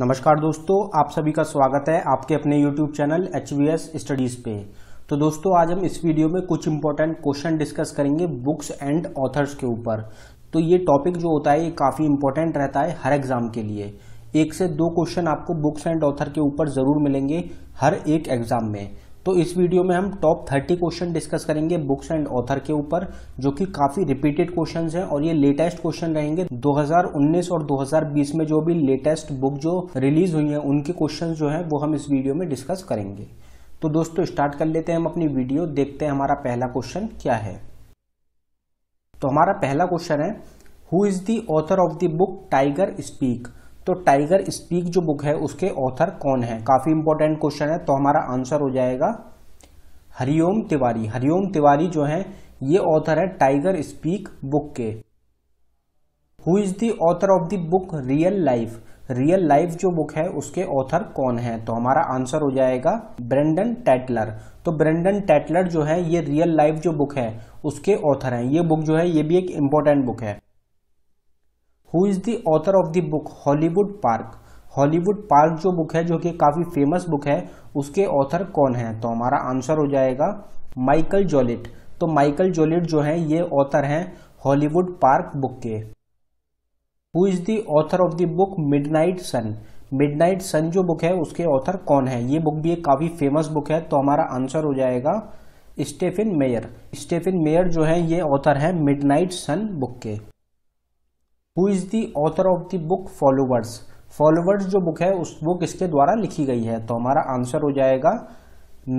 नमस्कार दोस्तों आप सभी का स्वागत है आपके अपने YouTube channel H V S studies पे तो दोस्तों आज हम इस वीडियो में कुछ इंपॉर्टेंट क्वेश्चन डिस्कस करेंगे बुक्स एंड ऑथर्स के ऊपर तो ये टॉपिक जो होता है ये काफ़ी इंपॉर्टेंट रहता है हर एग्ज़ाम के लिए एक से दो क्वेश्चन आपको बुक्स एंड ऑथर के ऊपर ज़रूर मिलेंगे हर एक एग्ज़ाम में तो इस वीडियो में हम टॉप थर्टी क्वेश्चन डिस्कस करेंगे बुक्स एंड ऑथर के ऊपर जो कि काफ़ी रिपीटेड क्वेश्चन हैं और ये लेटेस्ट क्वेश्चन रहेंगे 2019 और 2020 में जो भी लेटेस्ट बुक जो रिलीज हुई हैं उनके क्वेश्चन जो हैं वो हम इस वीडियो में डिस्कस करेंगे तो दोस्तों स्टार्ट कर लेते हैं हम अपनी वीडियो देखते हैं हमारा पहला क्वेश्चन क्या है तो हमारा पहला क्वेश्चन है who is the author of the book Tiger Speak तो टाइगर स्पीक जो बुक है उसके ऑथर कौन है काफ़ी इंपॉर्टेंट क्वेश्चन है तो हमारा आंसर हो जाएगा हरिओम तिवारी हरिओम तिवारी जो है ये ऑथर है टाइगर स्पीक बुक के who is the author of the book Real Life Real Life जो बुक है उसके ऑथर कौन है तो हमारा आंसर हो जाएगा ब्रेंडन टैटलर तो ब्रेंडन टैटलर जो है ये रियल लाइफ जो बुक है उसके ऑथर हैं ये बुक जो है ये भी एक इंपॉर्टेंट बुक है who is the author of the book Hollywood Park Hollywood Park जो बुक है जो कि काफ़ी फेमस बुक है उसके ऑथर कौन तो तो है तो हमारा आंसर हो जाएगा माइकल जोलिट तो माइकल जोलिट जो है ये ऑथर हैं हॉलीवुड पार्क बुक के who is the author of the book Midnight Sun Midnight Sun जो बुक है उसके ऑथर कौन है ये बुक भी एक काफ़ी फेमस बुक है तो हमारा आंसर हो जाएगा स्टेफिन मेयर स्टेफिन मेयर जो है ये ऑथर है मिडनाइट सन बुक के who is the author of the book Followers Followers जो बुक है उस बुक इसके द्वारा लिखी गई है तो हमारा आंसर हो जाएगा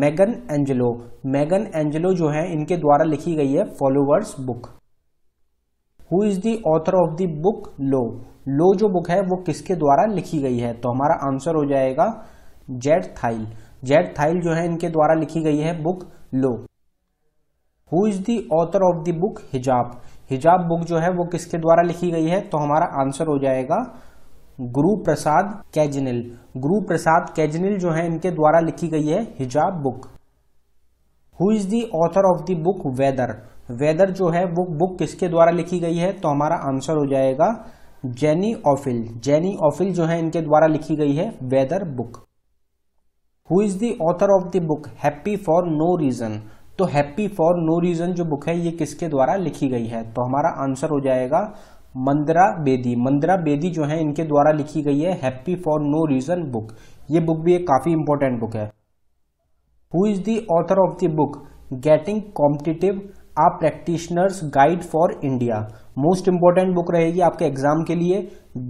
मैगन एंजलो मैगन एंजलो जो है इनके द्वारा लिखी गई है Followers book who is the author of the book Low Low जो बुक है वो किसके द्वारा लिखी गई है तो हमारा आंसर हो जाएगा जेड थाइल जेड थाइल जो है इनके द्वारा लिखी गई है book Low who is the author of the book हिजाब हिजाब बुक जो है वो किसके द्वारा लिखी गई है तो हमारा आंसर हो जाएगा गुरु प्रसाद कैजनिल गुरु प्रसाद कैजनिल जो है इनके द्वारा लिखी गई है हिजाब book who is the author of the book Weather Weather जो है वो बुक किसके द्वारा लिखी गई है तो हमारा आंसर हो जाएगा जेनी ऑफिल जेनी ऑफिल जो है इनके द्वारा लिखी गई है Weather book who is the author of the book Happy for No Reason तो हैप्पी फॉर नो रीज़न जो बुक है ये किसके द्वारा लिखी गई है तो हमारा आंसर हो जाएगा मंदरा बेदी मंदरा बेदी जो है इनके द्वारा लिखी गई है Happy for No Reason book ये बुक भी एक काफ़ी इंपॉर्टेंट बुक है who is the author of the book Getting Competitive A Practitioner's Guide for India most important book रहेगी आपके एग्जाम के लिए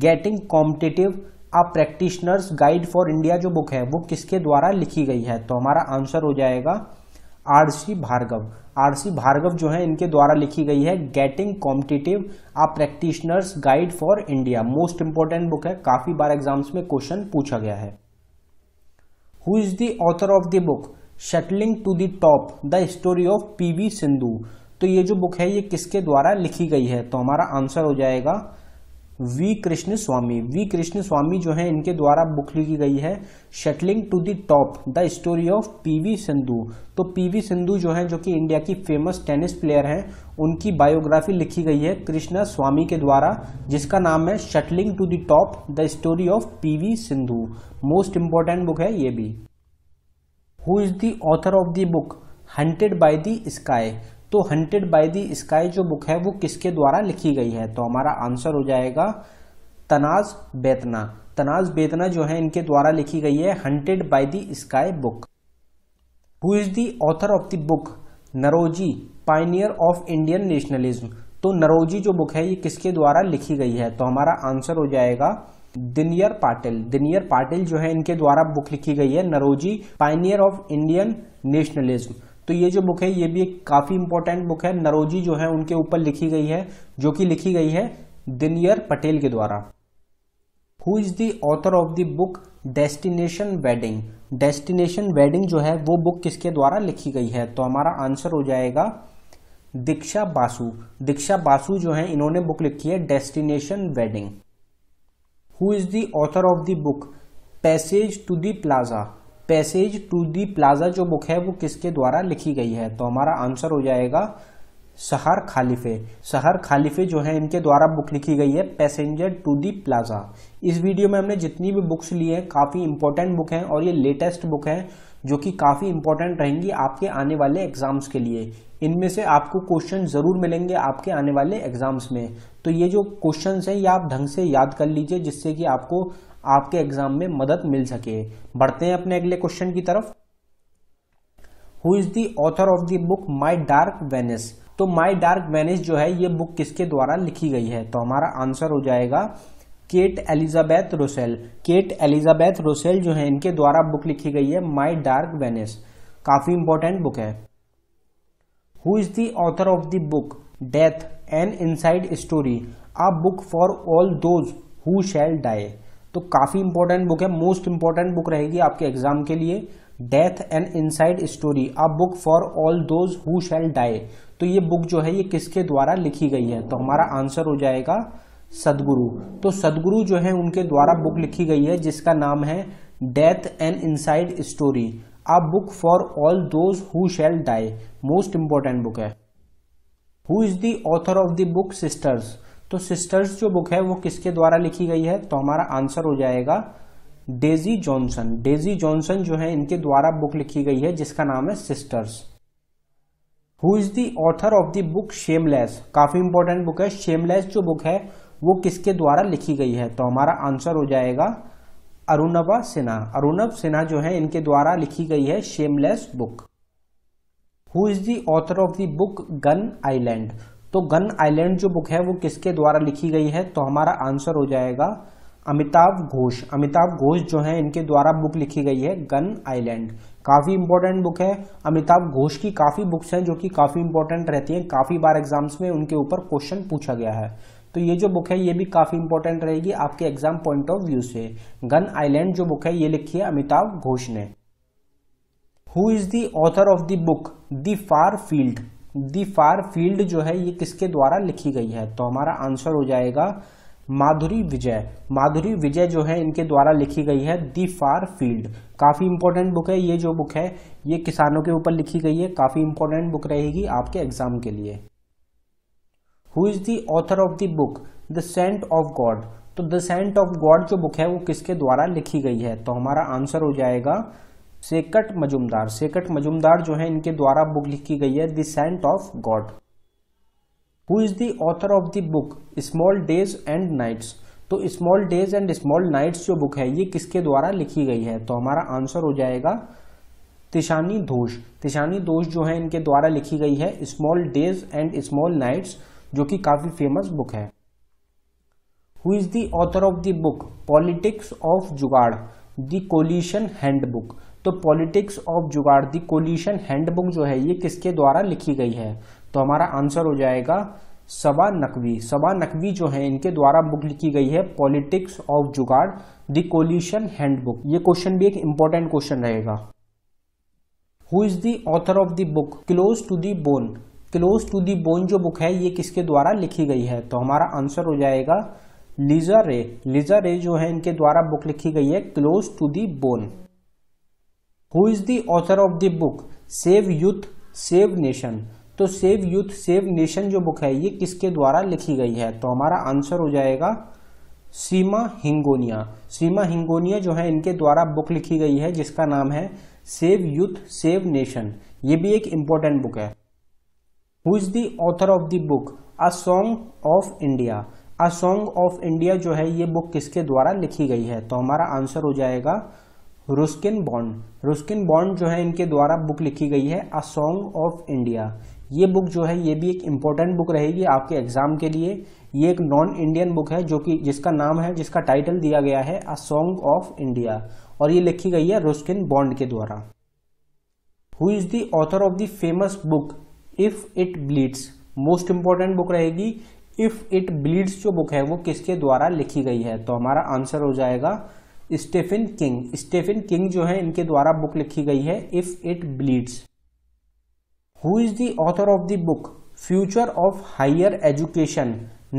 Getting Competitive A Practitioner's Guide for India जो बुक है वो किसके द्वारा लिखी गई है तो हमारा आंसर हो जाएगा आरसी भार्गव आरसी भार्गव जो है इनके द्वारा लिखी गई है Getting Competitive A Practitioner's Guide for India most important book है काफ़ी बार एग्जाम्स में क्वेश्चन पूछा गया है who is the author of the book Shuttling to the Top The Story of P Sindhu तो ये जो बुक है ये किसके द्वारा लिखी गई है तो हमारा आंसर हो जाएगा V Krishnaswamy V Krishnaswamy जो है इनके द्वारा बुक लिखी गई है Shuttling to the Top The Story of P V Sindhu तो पीवी सिंधु जो है जो कि इंडिया की फेमस टेनिस प्लेयर हैं उनकी बायोग्राफी लिखी गई है कृष्णा स्वामी के द्वारा जिसका नाम है Shuttling to the Top The Story of P V Sindhu most important book है ये भी who is the author of the book Hunted by the Sky तो हंटेड बाय दी स्काई जो बुक है वो किसके द्वारा लिखी गई है तो हमारा आंसर हो जाएगा तनाज बेतना तनाज बेतना जो है इनके द्वारा लिखी गई है hunted by the sky book who is the author of the book Naoroji pioneer of Indian nationalism तो नरोजी जो बुक है ये किसके द्वारा लिखी गई है तो हमारा आंसर हो जाएगा दिनियर पाटिल दिनियर पाटिल जो है इनके द्वारा बुक लिखी गई है Naoroji pioneer of Indian nationalism तो ये जो बुक है ये भी एक काफ़ी इंपॉर्टेंट बुक है नरोजी जो है उनके ऊपर लिखी गई है जो कि लिखी गई है दिनियर पटेल के द्वारा who is the author of the book destination wedding destination wedding जो है वो बुक किसके द्वारा लिखी गई है तो हमारा आंसर हो जाएगा दीक्षा बासु दीक्षा बासु जो है इन्होंने बुक लिखी है destination wedding who is the author of the book passage to the plaza passage to the plaza जो बुक है वो किसके द्वारा लिखी गई है तो हमारा आंसर हो जाएगा सहर खालिफे सहर खालिफे जो है इनके द्वारा बुक लिखी गई है पैसेंजर टू दी प्लाजा इस वीडियो में हमने जितनी भी बुक्स ली हैं काफ़ी इंपॉर्टेंट बुक हैं और ये लेटेस्ट बुक हैं जो कि काफ़ी इंपॉर्टेंट रहेंगी आपके आने वाले एग्ज़ाम्स के लिए इनमें से आपको क्वेश्चन ज़रूर मिलेंगे आपके आने वाले एग्ज़ाम्स में तो ये जो क्वेश्चन हैं ये आप ढंग से याद कर लीजिए जिससे कि आपको आपके एग्ज़ाम में मदद मिल सके बढ़ते हैं अपने अगले क्वेश्चन की तरफ who is the author of the book my dark Vanessa तो माई डार्क वेनिस जो है ये बुक किसके द्वारा लिखी गई है तो हमारा आंसर हो जाएगा Kate Elizabeth Russell Kate Elizabeth Russell जो है इनके द्वारा बुक लिखी गई है माई डार्क वेनेस काफ़ी इंपॉर्टेंट बुक है who is the author of the book death an inside story a book for all those who shall die तो काफ़ी इंपॉर्टेंट बुक है मोस्ट इंपॉर्टेंट बुक रहेगी आपके एग्जाम के लिए death and inside story a book for all those who shall die तो ये book जो है ये किसके द्वारा लिखी गई है तो हमारा आंसर हो जाएगा सदगुरु तो सदगुरु जो है उनके द्वारा बुक लिखी गई है जिसका नाम है death and inside story a book for all those who shall die most important book है who is the author of the book sisters तो सिस्टर्स जो बुक है वो किसके द्वारा लिखी गई है तो हमारा आंसर हो जाएगा डेजी जॉनसन डेजी जॉनसन जो है इनके द्वारा बुक लिखी गई है जिसका नाम है sisters who is the author of the book shameless काफी इंपॉर्टेंट बुक है शेमलेस जो बुक है वो किसके द्वारा लिखी गई है तो हमारा आंसर हो जाएगा अरुणवा सिन्हा अरुणव सिन्हा जो है इनके द्वारा लिखी गई है shameless book who is the author of the book gun island तो गन आईलैंड जो बुक है वो किसके द्वारा लिखी गई है तो हमारा आंसर हो जाएगा अमिताभ घोष अमिताभ घोष जो है इनके द्वारा बुक लिखी गई है गन आईलैंड काफ़ी इंपॉर्टेंट बुक है अमिताभ घोष की काफ़ी बुक्स हैं जो कि काफ़ी इंपॉर्टेंट रहती हैं काफ़ी बार एग्जाम्स में उनके ऊपर क्वेश्चन पूछा गया है तो ये जो बुक है ये भी काफ़ी इंपॉर्टेंट रहेगी आपके एग्जाम पॉइंट ऑफ व्यू से गन आइलैंड जो बुक है ये लिखी है अमिताभ घोष ने who is the author of the book the far field the far field जो है ये किसके द्वारा लिखी गई है तो हमारा आंसर हो जाएगा माधुरी विजय माधुरी विजय जो है इनके द्वारा लिखी गई है दी फार फील्ड काफ़ी इंपॉर्टेंट बुक है ये जो बुक है ये किसानों के ऊपर लिखी गई है काफ़ी इंपॉर्टेंट बुक रहेगी आपके एग्जाम के लिए who is the author of the book the saint of god तो द सेंट ऑफ गॉड जो बुक है वो किसके द्वारा लिखी गई है तो हमारा आंसर हो जाएगा सेकट मजुमदार सेकट मजुमदार जो है इनके द्वारा बुक लिखी गई है the saint of god who is the author of the book small days and nights तो small days and small nights जो बुक है ये किसके द्वारा लिखी गई है तो हमारा आंसर हो जाएगा तिशानी दोष तिशानी दोष जो है इनके द्वारा लिखी गई है small days and small nights जो कि काफ़ी फेमस बुक है who is the author of the book politics of jugaad the coalition handbook तो politics of jugaad the collision handbook जो है ये किसके द्वारा लिखी गई है तो हमारा आंसर हो जाएगा सबा नकवी सबा नकवी जो है इनके द्वारा बुक लिखी गई है politics of jugaad the coalition handbook ये क्वेश्चन भी एक इंपॉर्टेंट क्वेश्चन रहेगा who is the author of the book close to the bone close to the bone जो बुक है ये किसके द्वारा लिखी गई है तो हमारा आंसर हो जाएगा लीजर रे लीजर रे जो है इनके द्वारा बुक लिखी गई है close to the bone who is the author of the book save youth save nation तो सेव यूथ सेव नेशन जो बुक है ये किसके द्वारा लिखी गई है तो हमारा आंसर हो जाएगा सीमा हिंगोनिया सीमा हिंगोनिया जो है इनके द्वारा बुक लिखी गई है जिसका नाम है सेव यूथ सेव नेशन ये भी एक इंपॉर्टेंट बुक है who is the author of the book a song of India a song of India जो है ये बुक किसके द्वारा लिखी गई है तो हमारा आंसर हो जाएगा रुस्किन बॉन्ड रुस्किन बॉन्ड जो है इनके द्वारा बुक लिखी गई है अ सॉन्ग ऑफ इंडिया ये बुक जो है ये भी एक इम्पॉर्टेंट बुक रहेगी आपके एग्जाम के लिए ये एक नॉन इंडियन बुक है जो कि जिसका नाम है जिसका टाइटल दिया गया है अ सॉन्ग ऑफ इंडिया और ये लिखी गई है रुस्किन बॉन्ड के द्वारा who is the author of the famous book if it bleeds most important book रहेगी इफ इट ब्लीड्स जो बुक है वो किसके द्वारा लिखी गई है तो हमारा आंसर हो जाएगा स्टेफिन किंग स्टेफिन किंग जो है इनके द्वारा बुक लिखी गई है if it bleeds who is the author of the book future of higher education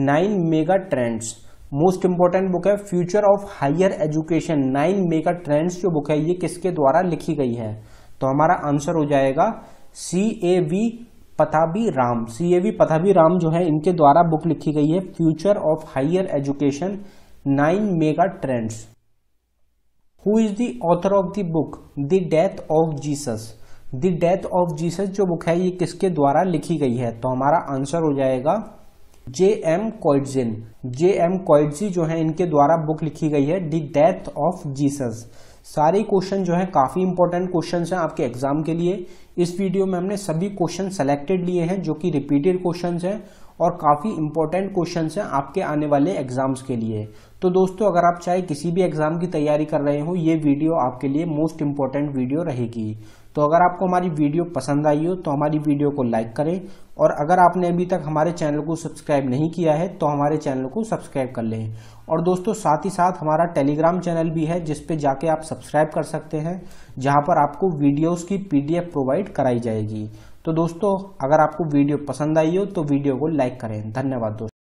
nine mega trends most important book है future of higher education nine mega trends जो book है ये किसके द्वारा लिखी गई है तो हमारा आंसर हो जाएगा C A V Pattabhi Ram C A V Pattabhi Ram जो है इनके द्वारा बुक लिखी गई है future of higher education nine mega trends who is the author of the book the death of Jesus the death of Jesus जो बुक है ये किसके द्वारा लिखी गई है तो हमारा आंसर हो जाएगा जे एम कॉइडजिन जे एम कॉइडजी जो है इनके द्वारा बुक लिखी गई है दी डेथ ऑफ जीसस सारे क्वेश्चन जो है काफ़ी इंपॉर्टेंट क्वेश्चन हैं आपके एग्जाम के लिए इस वीडियो में हमने सभी क्वेश्चन सेलेक्टेड लिए हैं जो कि रिपीटेड क्वेश्चन हैं और काफ़ी इंपॉर्टेंट क्वेश्चन हैं आपके आने वाले एग्जाम्स के लिए तो दोस्तों अगर आप चाहे किसी भी एग्जाम की तैयारी कर रहे हो ये वीडियो आपके लिए मोस्ट इंपॉर्टेंट वीडियो रहेगी तो अगर आपको हमारी वीडियो पसंद आई हो तो हमारी वीडियो को लाइक करें और अगर आपने अभी तक हमारे चैनल को सब्सक्राइब नहीं किया है तो हमारे चैनल को सब्सक्राइब कर लें और दोस्तों साथ ही साथ हमारा टेलीग्राम चैनल भी है जिस पे जाके आप सब्सक्राइब कर सकते हैं जहां पर आपको वीडियोस की पीडीएफ प्रोवाइड कराई जाएगी तो दोस्तों अगर आपको वीडियो पसंद आई हो तो वीडियो को लाइक करें धन्यवाद दोस्तों